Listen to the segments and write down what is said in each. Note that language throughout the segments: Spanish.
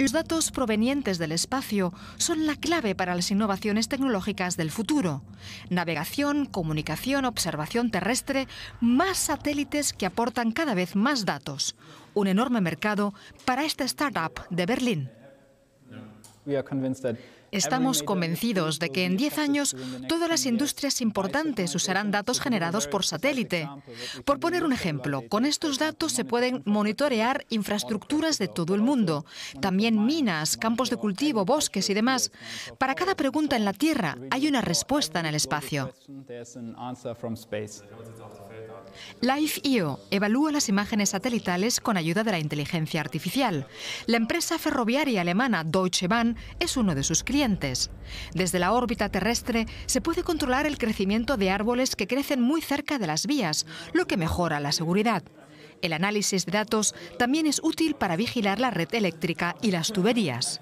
Los datos provenientes del espacio son la clave para las innovaciones tecnológicas del futuro. Navegación, comunicación, observación terrestre, más satélites que aportan cada vez más datos. Un enorme mercado para esta startup de Berlín. Estamos convencidos de que en 10 años todas las industrias importantes usarán datos generados por satélite. Por poner un ejemplo, con estos datos se pueden monitorear infraestructuras de todo el mundo, también minas, campos de cultivo, bosques y demás. Para cada pregunta en la Tierra hay una respuesta en el espacio. Life.io evalúa las imágenes satelitales con ayuda de la inteligencia artificial. La empresa ferroviaria alemana Deutsche Bahn es uno de sus clientes. Desde la órbita terrestre se puede controlar el crecimiento de árboles que crecen muy cerca de las vías, lo que mejora la seguridad. El análisis de datos también es útil para vigilar la red eléctrica y las tuberías.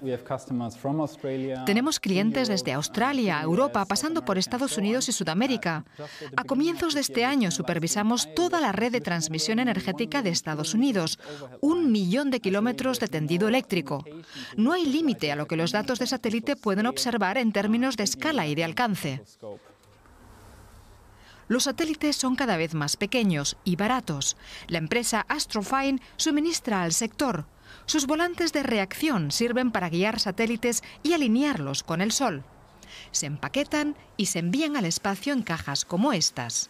Tenemos clientes desde Australia, Europa, pasando por Estados Unidos y Sudamérica. A comienzos de este año supervisamos toda la red de transmisión energética de Estados Unidos, un millón de kilómetros de tendido eléctrico. No hay límite a lo que los datos de satélite pueden observar en términos de escala y de alcance. Los satélites son cada vez más pequeños y baratos. La empresa Astrofine suministra al sector. Sus volantes de reacción sirven para guiar satélites y alinearlos con el Sol. Se empaquetan y se envían al espacio en cajas como estas.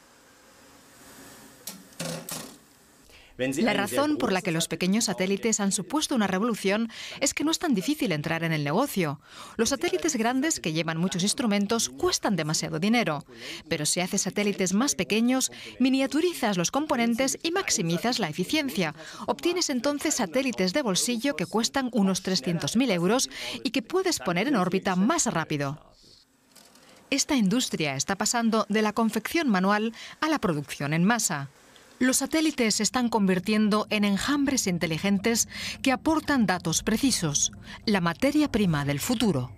La razón por la que los pequeños satélites han supuesto una revolución es que no es tan difícil entrar en el negocio. Los satélites grandes que llevan muchos instrumentos cuestan demasiado dinero, pero si haces satélites más pequeños, miniaturizas los componentes y maximizas la eficiencia. Obtienes entonces satélites de bolsillo que cuestan unos 300.000 euros y que puedes poner en órbita más rápido. Esta industria está pasando de la confección manual a la producción en masa los satélites se están convirtiendo en enjambres inteligentes que aportan datos precisos, la materia prima del futuro.